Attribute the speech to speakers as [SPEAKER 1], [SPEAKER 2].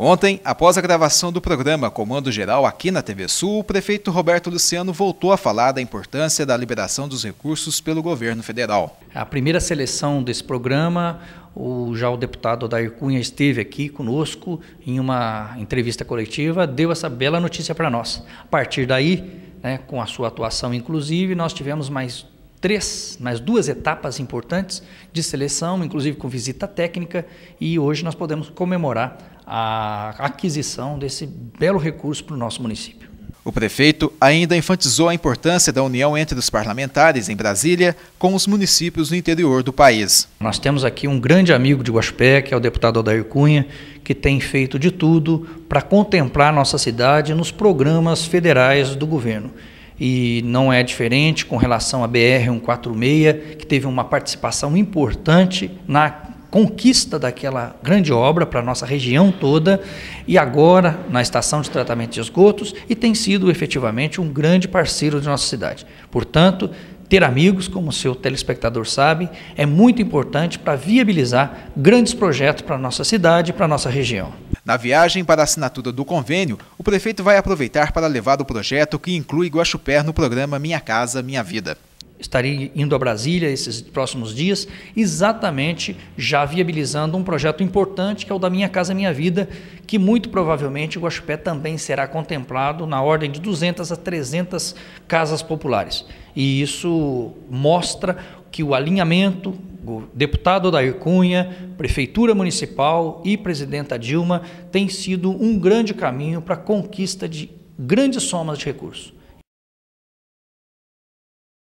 [SPEAKER 1] Ontem, após a gravação do programa Comando Geral aqui na TV Sul, o prefeito Roberto Luciano voltou a falar da importância da liberação dos recursos pelo governo federal.
[SPEAKER 2] A primeira seleção desse programa, o, já o deputado Odair Cunha esteve aqui conosco em uma entrevista coletiva, deu essa bela notícia para nós. A partir daí, né, com a sua atuação inclusive, nós tivemos mais três, mais duas etapas importantes de seleção, inclusive com visita técnica, e hoje nós podemos comemorar a aquisição desse belo recurso para o nosso município.
[SPEAKER 1] O prefeito ainda enfatizou a importância da união entre os parlamentares em Brasília com os municípios do
[SPEAKER 2] interior do país. Nós temos aqui um grande amigo de Guaxupé, que é o deputado Odair Cunha, que tem feito de tudo para contemplar nossa cidade nos programas federais do governo e não é diferente com relação à BR-146, que teve uma participação importante na conquista daquela grande obra para a nossa região toda e agora na estação de tratamento de esgotos e tem sido efetivamente um grande parceiro de nossa cidade. Portanto, ter amigos, como o seu telespectador sabe, é muito importante para viabilizar grandes projetos para a nossa cidade e para a nossa região.
[SPEAKER 1] Na viagem para a assinatura do convênio, o prefeito vai aproveitar para levar o projeto que
[SPEAKER 2] inclui Guaxupé no programa Minha Casa Minha Vida estarei indo a Brasília esses próximos dias, exatamente já viabilizando um projeto importante que é o da Minha Casa Minha Vida, que muito provavelmente o Guaxupé também será contemplado na ordem de 200 a 300 casas populares. E isso mostra que o alinhamento, o deputado Dair Cunha, Prefeitura Municipal e Presidenta Dilma tem sido um grande caminho para a conquista de grandes somas de recursos.